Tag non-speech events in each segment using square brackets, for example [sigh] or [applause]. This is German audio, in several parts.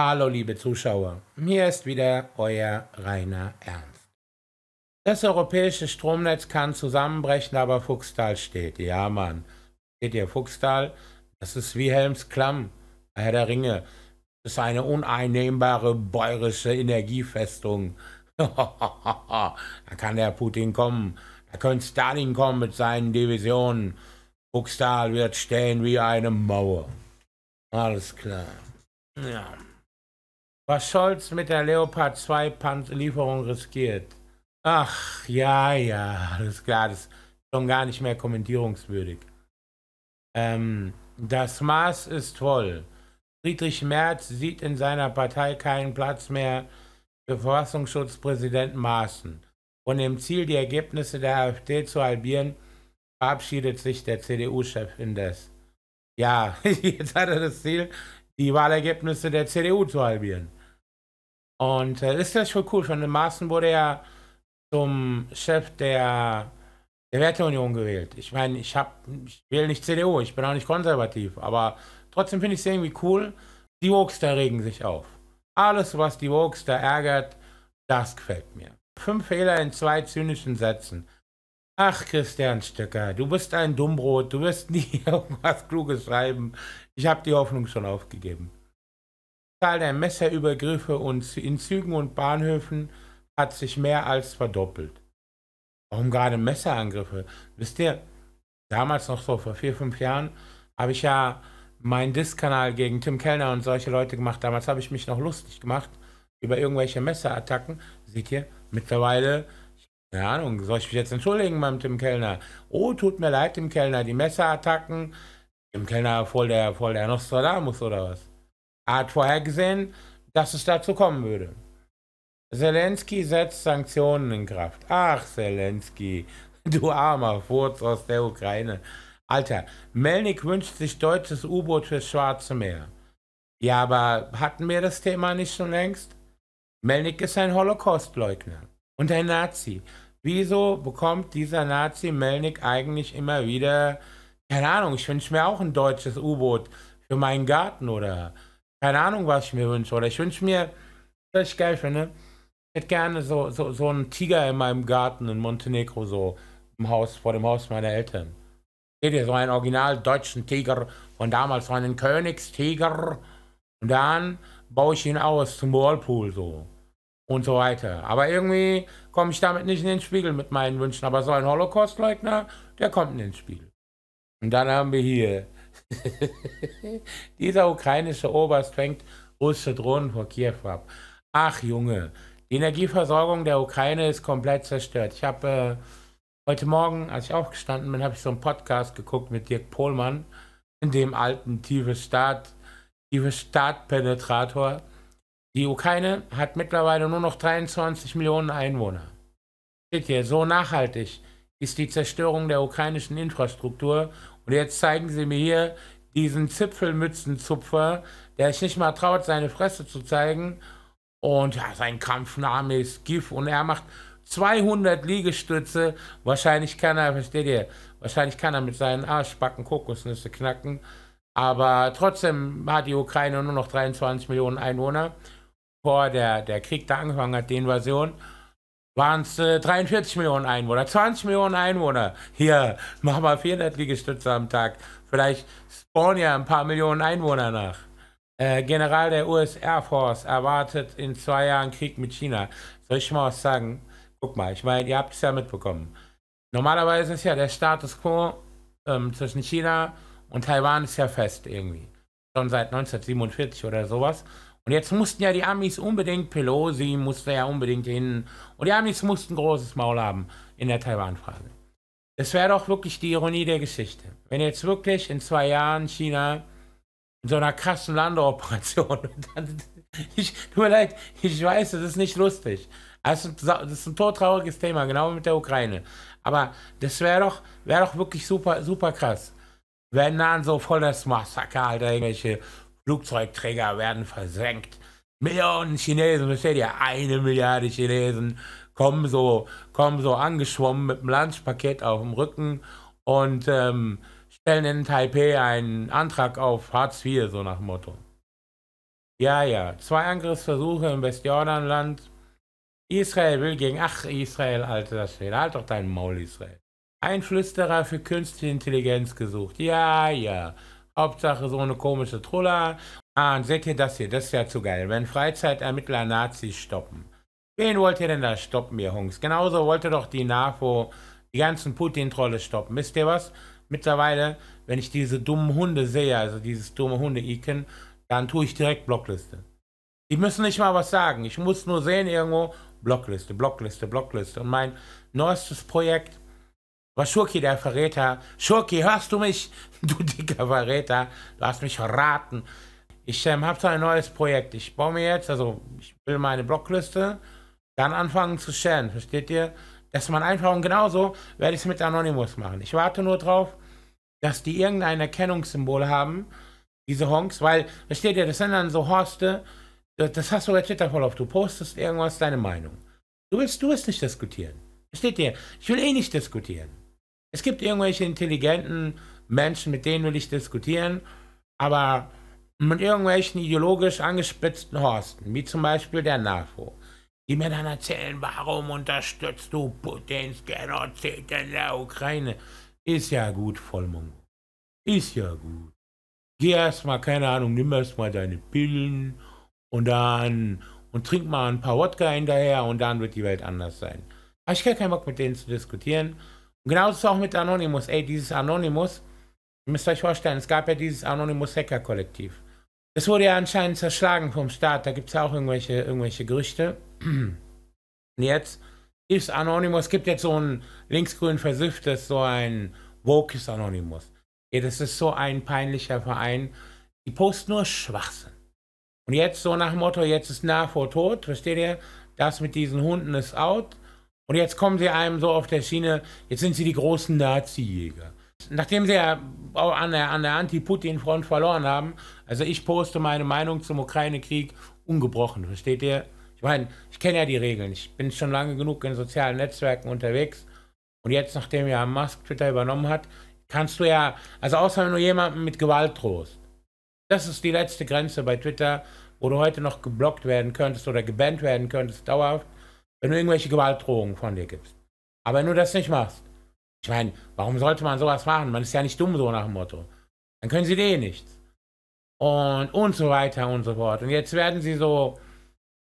Hallo liebe Zuschauer, hier ist wieder euer Rainer Ernst. Das europäische Stromnetz kann zusammenbrechen, aber Fuchstal steht. Ja, Mann. Seht ihr, Fuchstal, das ist Wilhelms Klamm, Herr der Ringe. Das ist eine uneinnehmbare bäuerische Energiefestung. [laughs] da kann der Putin kommen, da könnte Stalin kommen mit seinen Divisionen. Fuchstal wird stehen wie eine Mauer. Alles klar. Ja was Scholz mit der Leopard 2 Panzerlieferung riskiert. Ach, ja, ja, alles klar, das ist schon gar nicht mehr kommentierungswürdig. Ähm, das Maß ist voll. Friedrich Merz sieht in seiner Partei keinen Platz mehr für Verfassungsschutzpräsident Maaßen. Von dem Ziel, die Ergebnisse der AfD zu halbieren, verabschiedet sich der CDU-Chef indes. Ja, [laughs] jetzt hat er das Ziel, die Wahlergebnisse der CDU zu halbieren. Und äh, ist das schon cool. Schon in Maßen wurde er zum Chef der, der Werteunion gewählt. Ich meine, ich, ich wähle nicht CDU, ich bin auch nicht konservativ, aber trotzdem finde ich es irgendwie cool. Die Wokester regen sich auf. Alles, was die Wokester ärgert, das gefällt mir. Fünf Fehler in zwei zynischen Sätzen. Ach, Christian Stöcker, du bist ein Dummbrot, du wirst [laughs] nie irgendwas Kluges schreiben. Ich habe die Hoffnung schon aufgegeben. Zahl der Messerübergriffe und in Zügen und Bahnhöfen hat sich mehr als verdoppelt. Warum gerade Messerangriffe? Wisst ihr, damals noch so vor vier, fünf Jahren habe ich ja meinen Disc-Kanal gegen Tim Kellner und solche Leute gemacht. Damals habe ich mich noch lustig gemacht über irgendwelche Messerattacken. Seht ihr, mittlerweile, keine Ahnung, soll ich mich jetzt entschuldigen beim Tim Kellner? Oh, tut mir leid, Tim Kellner, die Messerattacken. Tim Kellner voll der, voll der Nostradamus oder was? hat vorhergesehen, dass es dazu kommen würde. Zelensky setzt Sanktionen in Kraft. Ach, Zelensky, du armer Furz aus der Ukraine. Alter, Melnik wünscht sich deutsches U-Boot fürs Schwarze Meer. Ja, aber hatten wir das Thema nicht schon längst? Melnik ist ein Holocaustleugner und ein Nazi. Wieso bekommt dieser Nazi Melnik eigentlich immer wieder, keine Ahnung, ich wünsche mir auch ein deutsches U-Boot für meinen Garten oder keine Ahnung, was ich mir wünsche. Oder ich wünsche mir, was ich geil finde, ich hätte gerne so, so, so einen Tiger in meinem Garten in Montenegro, so im Haus, vor dem Haus meiner Eltern. Seht ihr, so einen original deutschen Tiger von damals, so einen Königstiger. Und dann baue ich ihn aus zum Whirlpool so. Und so weiter. Aber irgendwie komme ich damit nicht in den Spiegel mit meinen Wünschen. Aber so ein Holocaust-Leugner, der kommt in den Spiegel. Und dann haben wir hier [laughs] Dieser ukrainische Oberst fängt russische Drohnen vor Kiew ab. Ach Junge, die Energieversorgung der Ukraine ist komplett zerstört. Ich habe äh, heute Morgen, als ich aufgestanden bin, habe ich so einen Podcast geguckt mit Dirk Pohlmann, in dem alten tiefe Staat, tiefe Staatpenetrator. Die Ukraine hat mittlerweile nur noch 23 Millionen Einwohner. Seht ihr, so nachhaltig ist die Zerstörung der ukrainischen Infrastruktur und jetzt zeigen sie mir hier diesen Zipfelmützenzupfer, der sich nicht mal traut, seine Fresse zu zeigen. Und ja, sein Kampfname ist GIF und er macht 200 Liegestütze. Wahrscheinlich kann er, versteht ihr, wahrscheinlich kann er mit seinen Arschbacken Kokosnüsse knacken. Aber trotzdem hat die Ukraine nur noch 23 Millionen Einwohner. Vor der, der Krieg da angefangen hat, die Invasion waren es äh, 43 Millionen Einwohner, 20 Millionen Einwohner. Hier, mach mal 400 Liegestütze am Tag. Vielleicht spawnen ja ein paar Millionen Einwohner nach. Äh, General der US Air Force erwartet in zwei Jahren Krieg mit China. Soll ich mal was sagen? Guck mal, ich meine, ihr habt es ja mitbekommen. Normalerweise ist ja der Status quo ähm, zwischen China und Taiwan ist ja fest irgendwie. Schon seit 1947 oder sowas. Und jetzt mussten ja die Amis unbedingt, Pelosi musste ja unbedingt hin. Und die Amis mussten großes Maul haben in der Taiwan-Frage. Das wäre doch wirklich die Ironie der Geschichte. Wenn jetzt wirklich in zwei Jahren China in so einer krassen Landeoperation. [laughs] tut mir leid, ich weiß, das ist nicht lustig. Das ist, ein, das ist ein todtrauriges Thema, genau mit der Ukraine. Aber das wäre doch, wär doch wirklich super, super krass. Wenn dann so voll das Massaker, Alter, irgendwelche Flugzeugträger werden versenkt. Millionen Chinesen, das steht ja eine Milliarde Chinesen, kommen so, kommen so angeschwommen mit einem Lunchpaket auf dem Rücken und ähm, stellen in Taipei einen Antrag auf Hartz IV, so nach Motto. Ja, ja, zwei Angriffsversuche im Westjordanland. Israel will gegen, ach Israel, Alter, das steht, halt doch dein Maul, Israel. Einflüsterer für künstliche Intelligenz gesucht. Ja, ja. Hauptsache so eine komische Trulla. Ah, und seht ihr das hier? Das ist ja zu geil. Wenn Freizeitermittler Nazis stoppen. Wen wollt ihr denn da stoppen, ihr Hungs? Genauso wollte doch die NAFO die ganzen Putin-Trolle stoppen. Wisst ihr was? Mittlerweile, wenn ich diese dummen Hunde sehe, also dieses dumme Hunde-Icon, dann tue ich direkt Blockliste. Die müssen nicht mal was sagen. Ich muss nur sehen irgendwo, Blockliste, Blockliste, Blockliste. Und mein neuestes Projekt war Schurki der Verräter. Schurki, hörst du mich? [laughs] Du dicker Verräter, du hast mich verraten. Ich ähm, habe so ein neues Projekt. Ich baue mir jetzt, also ich will meine Blockliste dann anfangen zu scheren. Versteht ihr? Das ist mein einfach und genauso werde ich es mit Anonymous machen. Ich warte nur drauf, dass die irgendein Erkennungssymbol haben, diese Honks, weil, versteht ihr, das sind dann so Horste, das, das hast du bei Twitter voll auf. Du postest irgendwas, deine Meinung. Du willst, du willst nicht diskutieren. Versteht ihr? Ich will eh nicht diskutieren. Es gibt irgendwelche intelligenten Menschen, mit denen will ich diskutieren, aber mit irgendwelchen ideologisch angespitzten Horsten, wie zum Beispiel der NAFO, die mir dann erzählen, warum unterstützt du Putins Genozid in der Ukraine? Ist ja gut, Vollmond. Ist ja gut. Geh erstmal, keine Ahnung, nimm erstmal deine Pillen und dann und trink mal ein paar Wodka hinterher und dann wird die Welt anders sein. Aber ich gar keinen Bock mit denen zu diskutieren. Und genauso ist auch mit Anonymous. Ey, dieses Anonymous, ihr müsst euch vorstellen, es gab ja dieses Anonymous-Hacker-Kollektiv. Das wurde ja anscheinend zerschlagen vom Staat. Da gibt es ja auch irgendwelche, irgendwelche Gerüchte. [clears throat] Und jetzt ist Anonymous, gibt jetzt so ein linksgrün versifftes, so ein wokes Anonymous. Ey, das ist so ein peinlicher Verein. Die posten nur Schwachsinn. Und jetzt so nach dem Motto, jetzt ist nah vor tot, versteht ihr? Das mit diesen Hunden ist out. Und jetzt kommen sie einem so auf der Schiene, jetzt sind sie die großen Nazi-Jäger. Nachdem sie ja an der, an der Anti-Putin-Front verloren haben, also ich poste meine Meinung zum Ukraine-Krieg ungebrochen, versteht ihr? Ich meine, ich kenne ja die Regeln. Ich bin schon lange genug in sozialen Netzwerken unterwegs. Und jetzt, nachdem ja Musk Twitter übernommen hat, kannst du ja, also außer wenn du jemanden mit Gewalt drohst. Das ist die letzte Grenze bei Twitter, wo du heute noch geblockt werden könntest oder gebannt werden könntest, dauerhaft wenn du irgendwelche Gewaltdrohungen von dir gibst. Aber wenn du das nicht machst, ich meine, warum sollte man sowas machen? Man ist ja nicht dumm so nach dem Motto. Dann können sie eh nichts. Und, und so weiter und so fort. Und jetzt werden sie so,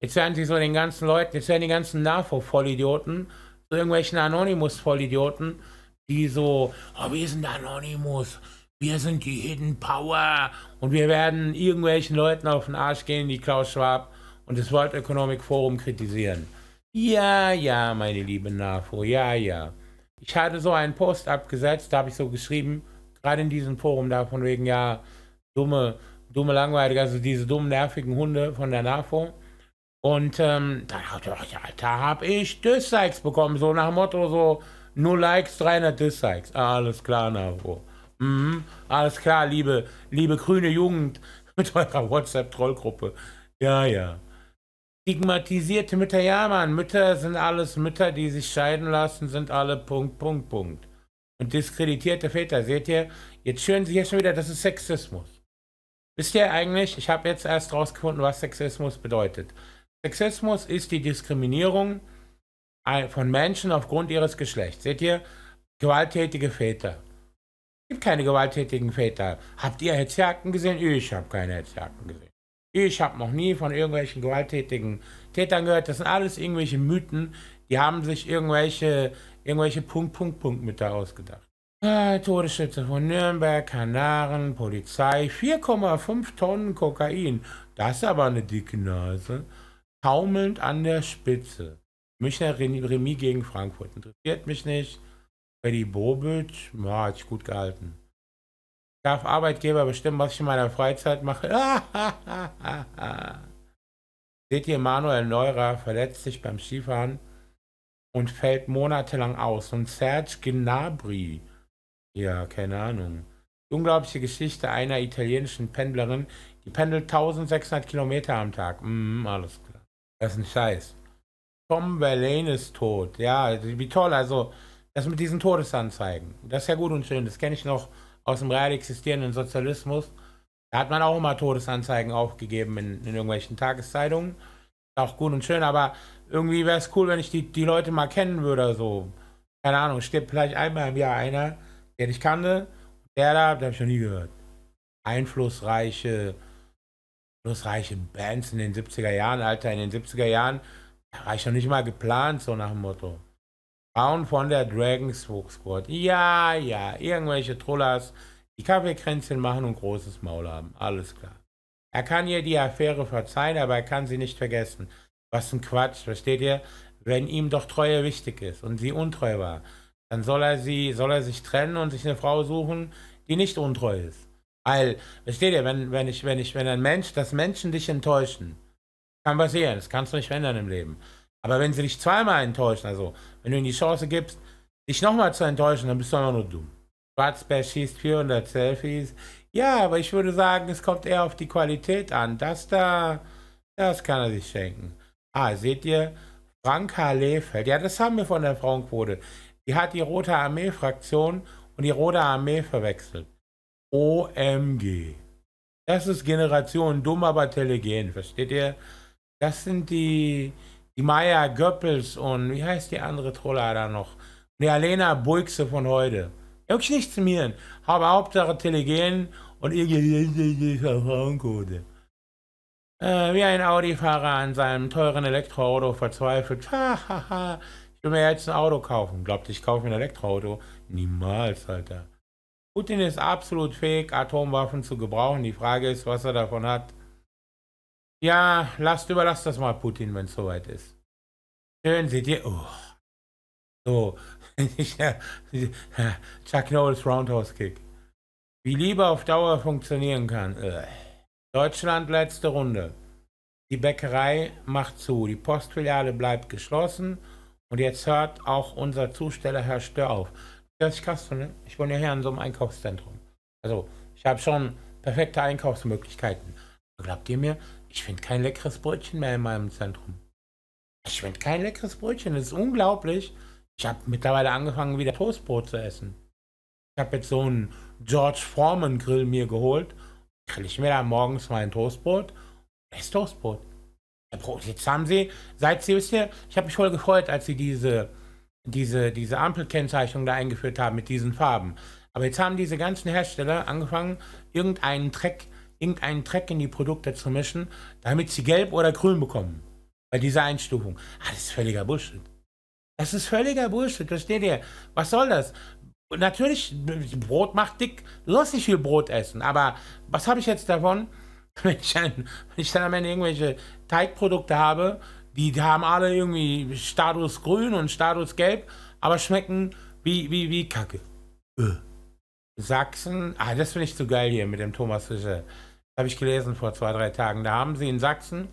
jetzt werden sie so den ganzen Leuten, jetzt werden die ganzen nafo vollidioten so irgendwelchen Anonymous-Vollidioten, die so, oh, wir sind Anonymous, wir sind die Hidden Power und wir werden irgendwelchen Leuten auf den Arsch gehen, die Klaus Schwab und das World Economic Forum kritisieren. Ja, ja, meine liebe NAFO, ja, ja. Ich hatte so einen Post abgesetzt, da habe ich so geschrieben, gerade in diesem Forum da von wegen, ja, dumme, dumme, langweilige, also diese dummen, nervigen Hunde von der NAFO. Und ähm, dann hat er, ja, da habe ich Dislikes bekommen, so nach dem Motto, so 0 Likes, 300 Dislikes. alles klar, NAFO. Mhm, alles klar, liebe, liebe grüne Jugend [laughs] mit eurer WhatsApp-Trollgruppe. Ja, ja. Stigmatisierte Mütter, ja Mann, Mütter sind alles Mütter, die sich scheiden lassen, sind alle Punkt, Punkt, Punkt. Und diskreditierte Väter, seht ihr, jetzt schüren sie hier schon wieder, das ist Sexismus. Wisst ihr eigentlich, ich habe jetzt erst rausgefunden, was Sexismus bedeutet. Sexismus ist die Diskriminierung von Menschen aufgrund ihres Geschlechts. Seht ihr, gewalttätige Väter. Es gibt keine gewalttätigen Väter. Habt ihr Hetzjagden gesehen? Ich habe keine Hetzjagden gesehen. Ich habe noch nie von irgendwelchen gewalttätigen Tätern gehört. Das sind alles irgendwelche Mythen. Die haben sich irgendwelche, irgendwelche Punkt, Punkt, Punkt mit da ausgedacht. Todesschütze von Nürnberg, Kanaren, Polizei, 4,5 Tonnen Kokain. Das ist aber eine dicke Nase. Taumelnd an der Spitze. Münchner Remis gegen Frankfurt. Interessiert mich nicht. Freddy Bobic, ja, hat sich gut gehalten. Darf Arbeitgeber bestimmen, was ich in meiner Freizeit mache? [laughs] Seht ihr, Manuel Neurer verletzt sich beim Skifahren und fällt monatelang aus. Und Serge Gnabry, ja, keine Ahnung. Unglaubliche Geschichte einer italienischen Pendlerin, die pendelt 1600 Kilometer am Tag. Mm, alles klar. Das ist ein Scheiß. Tom Verlaine ist tot. Ja, wie toll. Also, das mit diesen Todesanzeigen. Das ist ja gut und schön. Das kenne ich noch aus dem real existierenden Sozialismus. Da hat man auch immer Todesanzeigen aufgegeben in, in irgendwelchen Tageszeitungen. Auch gut und schön, aber irgendwie wäre es cool, wenn ich die, die Leute mal kennen würde. So, keine Ahnung, stirbt vielleicht einmal im Jahr einer, der dich kannte. Der da, den habe ich noch nie gehört. Einflussreiche, einflussreiche Bands in den 70er Jahren, Alter, in den 70er Jahren. Da war ich noch nicht mal geplant, so nach dem Motto. Frauen von der Dragons Squad. Ja, ja, irgendwelche Trollers, die Kaffeekränzchen machen und großes Maul haben. Alles klar. Er kann ihr die Affäre verzeihen, aber er kann sie nicht vergessen. Was ein Quatsch, versteht ihr? Wenn ihm doch Treue wichtig ist und sie untreu war, dann soll er sie, soll er sich trennen und sich eine Frau suchen, die nicht untreu ist. Weil, versteht ihr, wenn, wenn ich, wenn ich, wenn ein Mensch, dass Menschen dich enttäuschen, kann passieren, das kannst du nicht ändern im Leben. Aber wenn sie dich zweimal enttäuschen, also wenn du ihnen die Chance gibst, dich nochmal zu enttäuschen, dann bist du einfach nur dumm. Schwarzbär schießt 400 Selfies. Ja, aber ich würde sagen, es kommt eher auf die Qualität an. Das da, das kann er sich schenken. Ah, seht ihr, Franka Lefeld. Ja, das haben wir von der Frauenquote. Die hat die Rote Armee-Fraktion und die Rote Armee verwechselt. OMG. Das ist Generation dumm, aber telegen. Versteht ihr? Das sind die, die Maya Göppels und wie heißt die andere Troller da noch? Die Alena Buixe von heute. Wirklich nichts zu mir. Habe Hauptsache Telegen und irgendwie Frauencode. Äh, wie ein Audi-Fahrer an seinem teuren Elektroauto verzweifelt. ich will mir jetzt ein Auto kaufen. Glaubt, ich kaufe ein Elektroauto? Niemals, Alter. Putin ist absolut fähig, Atomwaffen zu gebrauchen. Die Frage ist, was er davon hat. Ja, lasst, überlasst das mal Putin, wenn es soweit ist. Schön, seht ihr? Oh. So. [laughs] Äh, Chuck Knowles Roundhouse Kick. Wie Liebe auf Dauer funktionieren kann. Äh. Deutschland letzte Runde. Die Bäckerei macht zu, die Postfiliale bleibt geschlossen und jetzt hört auch unser Zusteller Herr Stör auf. Ne? Ich wohne ja hier in so einem Einkaufszentrum. Also, ich habe schon perfekte Einkaufsmöglichkeiten. Glaubt ihr mir? Ich finde kein leckeres Brötchen mehr in meinem Zentrum. Ich finde kein leckeres Brötchen. Das ist unglaublich. Ich habe mittlerweile angefangen, wieder Toastbrot zu essen. Ich habe jetzt so einen George Foreman Grill mir geholt. Grill ich mir da morgens mein Toastbrot. Das Toastbrot. Jetzt haben sie, seit sie, wissen, ich habe mich voll gefreut, als sie diese, diese, diese Ampelkennzeichnung da eingeführt haben mit diesen Farben. Aber jetzt haben diese ganzen Hersteller angefangen, irgendeinen Dreck irgendeinen Dreck in die Produkte zu mischen, damit sie gelb oder grün bekommen. Bei dieser Einstufung. Ah, das ist völliger Bullshit. Das ist völliger Bullshit, versteht ihr? Was soll das? Natürlich, Brot macht dick. Du sollst nicht viel Brot essen, aber was habe ich jetzt davon, [laughs] wenn ich, dann, wenn ich dann am Ende irgendwelche Teigprodukte habe, die haben alle irgendwie Status grün und Status gelb, aber schmecken wie, wie, wie Kacke. Äh. Sachsen, ah, das finde ich zu geil hier mit dem Thomas Fischer habe ich gelesen vor zwei, drei Tagen. Da haben sie in Sachsen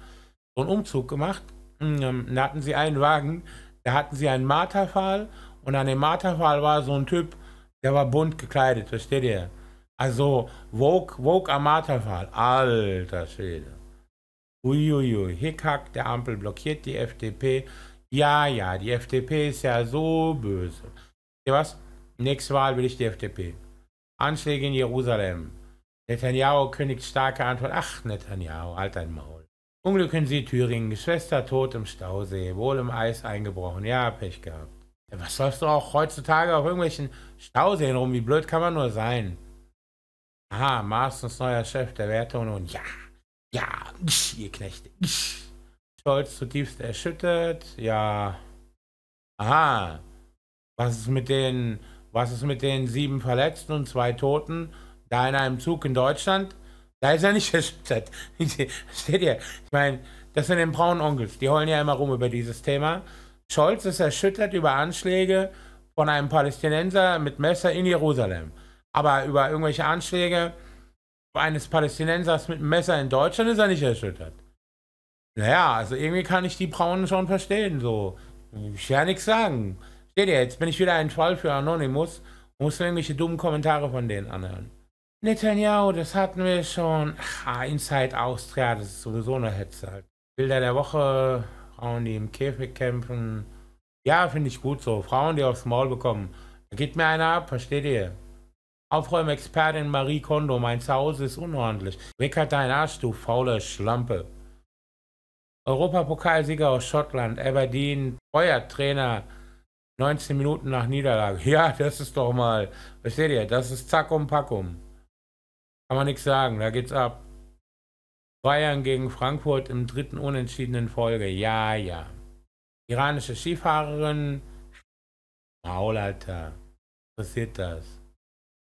so einen Umzug gemacht. Hm, ähm, da hatten sie einen Wagen, da hatten sie einen Marterfall und an dem Marterfall war so ein Typ, der war bunt gekleidet, versteht ihr? Also, Vogue, Vogue am Marterfall. Alter Schwede. Uiuiui, Hickhack, der Ampel blockiert die FDP. Ja, ja, die FDP ist ja so böse. Ihr was? Nächste Wahl will ich die FDP. Anschläge in Jerusalem. Netanyahu kündigt starke Antwort. Ach, Netanyahu, halt dein Maul. Unglück in Südthüringen, Geschwister tot im Stausee, wohl im Eis eingebrochen. Ja, Pech gehabt. Ja, was läufst du auch heutzutage auf irgendwelchen Stauseen rum? Wie blöd kann man nur sein? Aha, Marstons neuer Chef der Wertung und ja, ja, ihr Knechte. Scholz zutiefst erschüttert. Ja. Aha. Was ist mit den, was ist mit den sieben Verletzten und zwei Toten? da in einem Zug in Deutschland, da ist er nicht [laughs] erschüttert. Versteht ihr? Ich meine, das sind den braunen Onkels, die heulen ja immer rum über dieses Thema. Scholz ist erschüttert über Anschläge von einem Palästinenser mit Messer in Jerusalem. Aber über irgendwelche Anschläge eines Palästinensers mit Messer in Deutschland ist er nicht erschüttert. Naja, also irgendwie kann ich die Braunen schon verstehen, so. Ich will nichts sagen. Steht ihr, jetzt bin ich wieder ein Fall für Anonymous und muss mir irgendwelche dummen Kommentare von denen anhören. Netanyahu, das hatten wir schon. Ach, Inside Austria, das ist sowieso eine Hetze halt. Bilder der Woche, Frauen, die im Käfig kämpfen. Ja, finde ich gut so. Frauen, die aufs Maul bekommen. Da geht mir einer ab, versteht ihr? Aufräumexpertin Marie Kondo, mein Zuhause ist unordentlich. Weg hat deinen Arsch, du faule Schlampe. Europapokalsieger aus Schottland, Aberdeen, Feuertrainer, 19 Minuten nach Niederlage. Ja, das ist doch mal, versteht ihr, das ist Zackum Packum. Kann man nichts sagen, da geht's ab. Bayern gegen Frankfurt im dritten unentschiedenen Folge. Ja, ja. Iranische Skifahrerin. Maulalter. Alter. Interessiert das?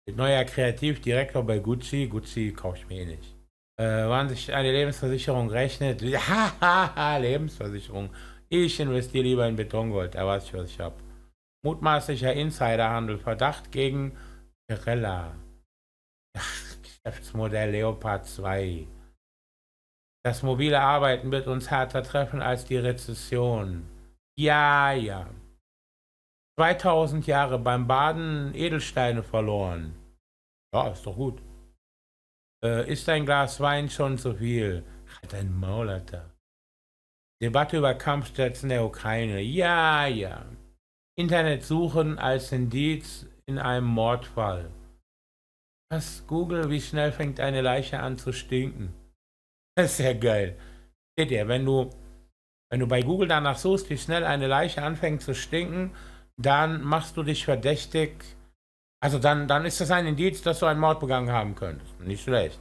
Mit neuer Kreativdirektor bei Gucci. Gucci kaufe ich mir eh nicht. Äh, wann sich eine Lebensversicherung rechnet? Hahaha, [laughs] Lebensversicherung. Ich investiere lieber in Betongold. Da weiß ich, was ich habe. Mutmaßlicher Insiderhandel. Verdacht gegen Pirella. Geschäftsmodell Leopard 2. Das mobile Arbeiten wird uns härter treffen als die Rezession. Ja, ja. 2000 Jahre beim Baden Edelsteine verloren. Ja, ist doch gut. Äh, ist ein Glas Wein schon zu viel? Hat ein Maul, Alter. Debatte über Kampfstätten der Ukraine. Ja, ja. Internet suchen als Indiz in einem Mordfall. Was, Google, wie schnell fängt eine Leiche an zu stinken? Das ist ja geil. Seht ihr, wenn du, wenn du bei Google danach suchst, wie schnell eine Leiche anfängt zu stinken, dann machst du dich verdächtig. Also dann, dann ist das ein Indiz, dass du einen Mord begangen haben könntest. Nicht schlecht.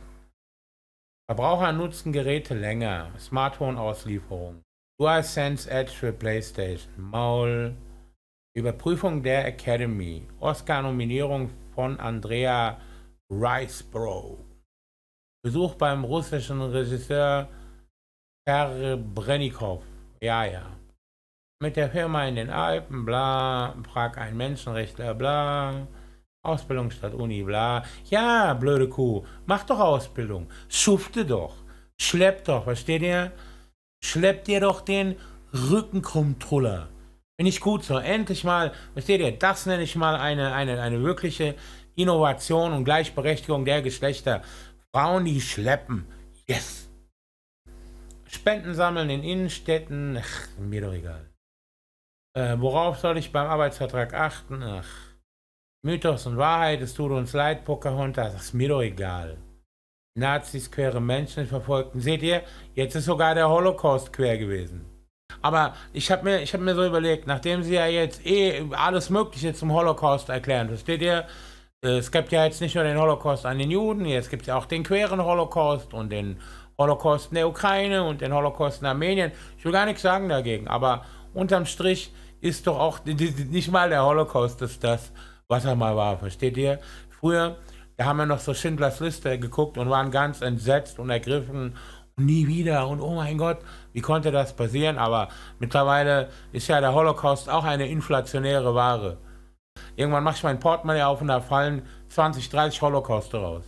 Verbraucher nutzen Geräte länger. Smartphone-Auslieferung. DualSense Edge für PlayStation. Maul. Überprüfung der Academy. Oscar-Nominierung von Andrea Rice Riceboro. Besuch beim russischen Regisseur Brennikow. Ja, ja. Mit der Firma in den Alpen, bla. Prag ein Menschenrechtler, bla. Ausbildung statt Uni, bla. Ja, blöde Kuh. Mach doch Ausbildung. Schufte doch. Schlepp doch, versteht ihr? Schlepp dir doch den Rücken Truller. Bin ich gut so. Endlich mal, versteht ihr, das nenne ich mal eine, eine, eine wirkliche Innovation und Gleichberechtigung der Geschlechter. Frauen, die schleppen. Yes. Spenden sammeln in Innenstädten. Ach, mir doch egal. Äh, worauf soll ich beim Arbeitsvertrag achten? Ach. Mythos und Wahrheit, es tut uns leid, Pocahontas, das ist mir doch egal. Nazis, quere Menschen verfolgten. Seht ihr, jetzt ist sogar der Holocaust quer gewesen. Aber ich habe mir, hab mir so überlegt, nachdem sie ja jetzt eh alles Mögliche zum Holocaust erklären, versteht ihr? Äh, es gibt ja jetzt nicht nur den Holocaust an den Juden, jetzt gibt es ja auch den queren Holocaust und den Holocaust in der Ukraine und den Holocaust in Armenien. Ich will gar nichts sagen dagegen, aber unterm Strich ist doch auch nicht mal der Holocaust ist das, was er mal war, versteht ihr? Früher, da haben wir noch so Schindlers Liste geguckt und waren ganz entsetzt und ergriffen nie wieder und oh mein Gott, wie konnte das passieren? Aber mittlerweile ist ja der Holocaust auch eine inflationäre Ware. Irgendwann mache ich mein Portemonnaie auf und da fallen 20, 30 Holocauste raus.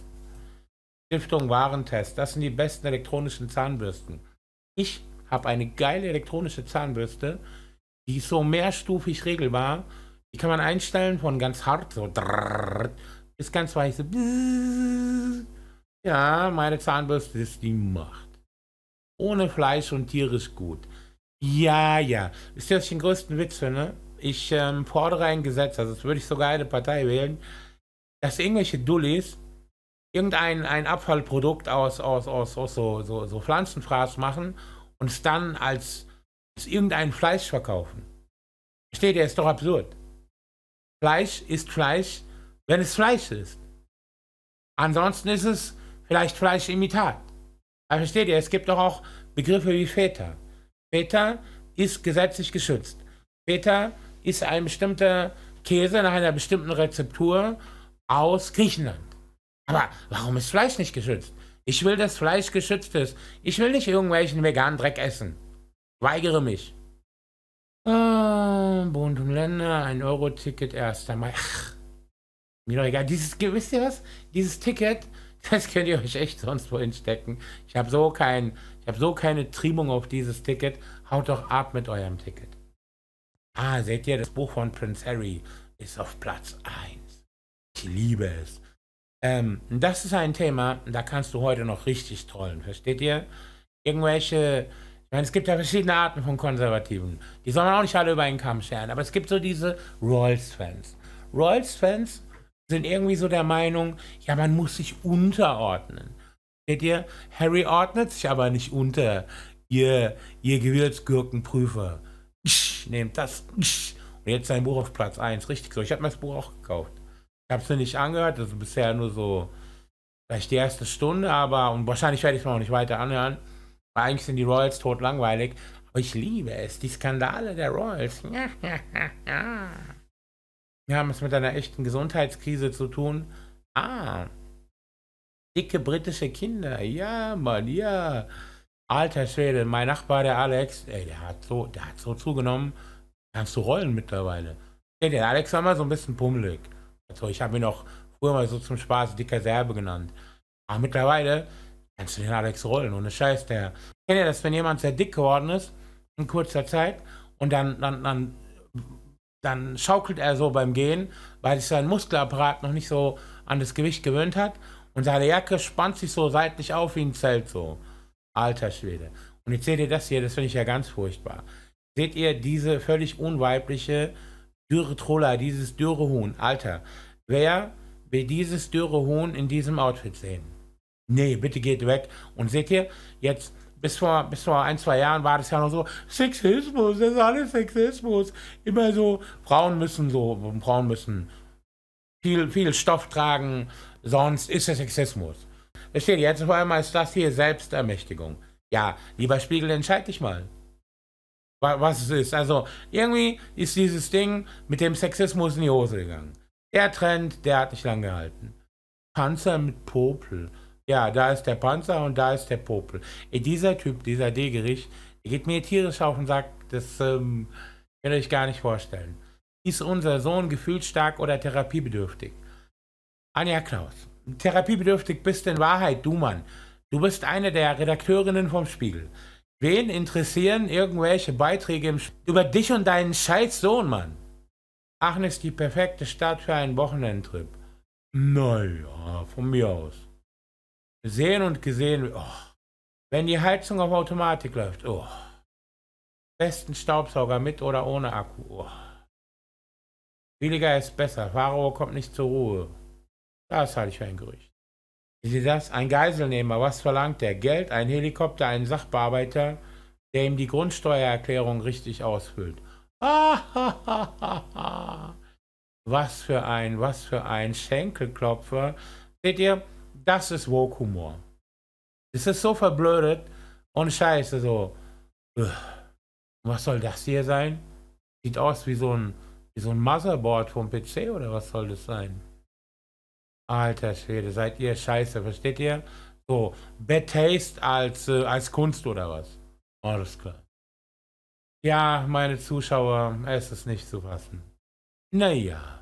Stiftung Warentest, das sind die besten elektronischen Zahnbürsten. Ich habe eine geile elektronische Zahnbürste, die ist so mehrstufig regelbar. Die kann man einstellen von ganz hart, so bis ganz weich, so. Ja, meine Zahnbürste ist die Macht. Ohne Fleisch und tierisch gut. Ja, ja. Ist das den größten Witz, ne? ich ähm, fordere ein Gesetz, also das würde ich sogar eine Partei wählen, dass irgendwelche Dullis irgendein ein Abfallprodukt aus, aus, aus, aus so, so, so Pflanzenfraß machen und es dann als, als irgendein Fleisch verkaufen. Versteht ihr, ist doch absurd. Fleisch ist Fleisch, wenn es Fleisch ist. Ansonsten ist es vielleicht Fleischimitat. Aber versteht ihr, es gibt doch auch Begriffe wie Väter. Väter ist gesetzlich geschützt. Väter ist ein bestimmter Käse nach einer bestimmten Rezeptur aus Griechenland. Aber warum ist Fleisch nicht geschützt? Ich will, dass Fleisch geschützt ist. Ich will nicht irgendwelchen veganen Dreck essen. Weigere mich. Oh, Bund und Länder, ein Euro-Ticket erst einmal. Ach, mir doch egal. Dieses, wisst ihr was? Dieses Ticket, das könnt ihr euch echt sonst wohin stecken. Ich habe so, kein, hab so keine Triebung auf dieses Ticket. Haut doch ab mit eurem Ticket. Ah, seht ihr, das Buch von Prince Harry ist auf Platz 1. Ich liebe es. Ähm, das ist ein Thema, da kannst du heute noch richtig trollen, versteht ihr? Irgendwelche, ich meine, es gibt ja verschiedene Arten von Konservativen. Die soll man auch nicht alle über einen Kamm scheren, aber es gibt so diese Rawls-Fans. Rawls-Fans sind irgendwie so der Meinung, ja, man muss sich unterordnen. Seht ihr, Harry ordnet sich aber nicht unter, ihr, ihr Gewürzgurkenprüfer nehmt das. Und jetzt sein Buch auf Platz 1. Richtig so. Ich habe mir das Buch auch gekauft. Ich habe es mir nicht angehört. Das ist bisher nur so vielleicht die erste Stunde, aber und wahrscheinlich werde ich es mir nicht weiter anhören. Weil eigentlich sind die Royals tot langweilig. Aber ich liebe es. Die Skandale der Royals. Wir haben es mit einer echten Gesundheitskrise zu tun. Ah. Dicke britische Kinder. Ja, Mann, ja. Alter Schwede, mein Nachbar, der Alex, ey, der hat so, der hat so zugenommen, kannst du rollen mittlerweile. Ey, der Alex war mal so ein bisschen pummelig. Also ich habe ihn auch früher mal so zum Spaß dicker Serbe genannt. Aber mittlerweile kannst du den Alex rollen, ohne Scheiß, der. Kennt ihr das, wenn jemand sehr dick geworden ist, in kurzer Zeit, und dann, dann, dann, dann schaukelt er so beim Gehen, weil sich sein Muskelapparat noch nicht so an das Gewicht gewöhnt hat. Und seine Jacke spannt sich so seitlich auf wie ein Zelt so. Alter Schwede. Und jetzt seht ihr das hier, das finde ich ja ganz furchtbar. Seht ihr diese völlig unweibliche dürre Troller, dieses dürre Huhn? Alter, wer will dieses dürre Huhn in diesem Outfit sehen? Nee, bitte geht weg. Und seht ihr, jetzt bis vor, bis vor ein, zwei Jahren war das ja noch so, Sexismus, das ist alles Sexismus. Immer so, Frauen müssen so, Frauen müssen viel, viel Stoff tragen, sonst ist es Sexismus. Versteht ihr, jetzt vor allem ist das hier Selbstermächtigung. Ja, lieber Spiegel, entscheid dich mal. Was es ist. Also, irgendwie ist dieses Ding mit dem Sexismus in die Hose gegangen. Der Trend, der hat nicht lang gehalten. Panzer mit Popel. Ja, da ist der Panzer und da ist der Popel. Ey, dieser Typ, dieser Degerich, der geht mir tierisch auf und sagt, das ähm, könnt ihr euch gar nicht vorstellen. Ist unser Sohn gefühlsstark oder therapiebedürftig? Anja Klaus therapiebedürftig bist in Wahrheit, du Mann. Du bist eine der Redakteurinnen vom Spiegel. Wen interessieren irgendwelche Beiträge im Sp über dich und deinen Scheißsohn, Mann? Aachen ist die perfekte Stadt für einen Wochenendtrip. Naja, von mir aus. Sehen und gesehen, oh. wenn die Heizung auf Automatik läuft, oh. Besten Staubsauger mit oder ohne Akku, oh. Billiger ist besser, Faro kommt nicht zur Ruhe. Das halte ich für ein Gerücht. Sie das? Ein Geiselnehmer, was verlangt er? Geld, ein Helikopter, einen Sachbearbeiter, der ihm die Grundsteuererklärung richtig ausfüllt. Ah, [laughs] Was für ein, was für ein Schenkelklopfer. Seht ihr, das ist Woke-Humor. Es ist so verblödet und scheiße so. Was soll das hier sein? Sieht aus wie so ein, wie so ein Motherboard vom PC oder was soll das sein? Alter Schwede, seid ihr scheiße, versteht ihr? So, Bad Taste als, äh, als Kunst oder was? Alles klar. Ja, meine Zuschauer, es ist nicht zu fassen. Naja.